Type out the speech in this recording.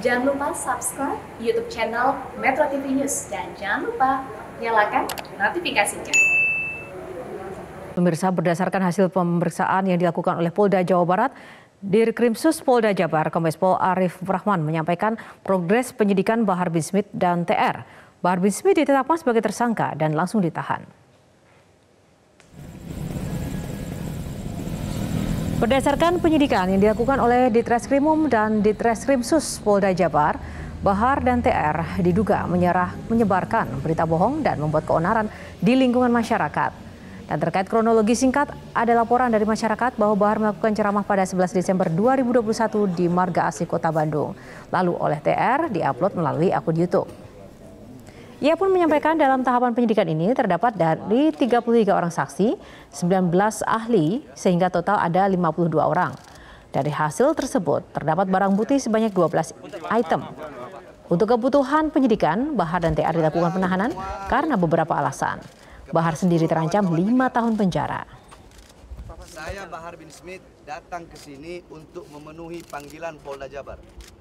Jangan lupa subscribe YouTube channel Metro TV News dan jangan lupa nyalakan notifikasinya. Pemirsa, berdasarkan hasil pemeriksaan yang dilakukan oleh Polda Jawa Barat, Dirkrimsus Polda Jabar, Pol Arif Rahman menyampaikan progres penyidikan Bahar Bin Smith dan TR. Bahar Bin Smith ditetapkan sebagai tersangka dan langsung ditahan. Berdasarkan penyidikan yang dilakukan oleh Ditreskrimum dan Ditreskrimsus Polda Jabar, Bahar dan TR diduga menyerah, menyebarkan berita bohong dan membuat keonaran di lingkungan masyarakat. Dan terkait kronologi singkat, ada laporan dari masyarakat bahwa Bahar melakukan ceramah pada 11 Desember 2021 di Marga Asih Kota Bandung. Lalu oleh TR diupload melalui akun YouTube. Ia pun menyampaikan dalam tahapan penyidikan ini terdapat dari 33 orang saksi, 19 ahli, sehingga total ada 52 orang. Dari hasil tersebut terdapat barang bukti sebanyak 12 item. Untuk kebutuhan penyidikan, Bahar dan TR dilakukan penahanan karena beberapa alasan. Bahar sendiri terancam lima tahun penjara. Saya Bahar bin Smith datang ke sini untuk memenuhi panggilan Polda Jabar.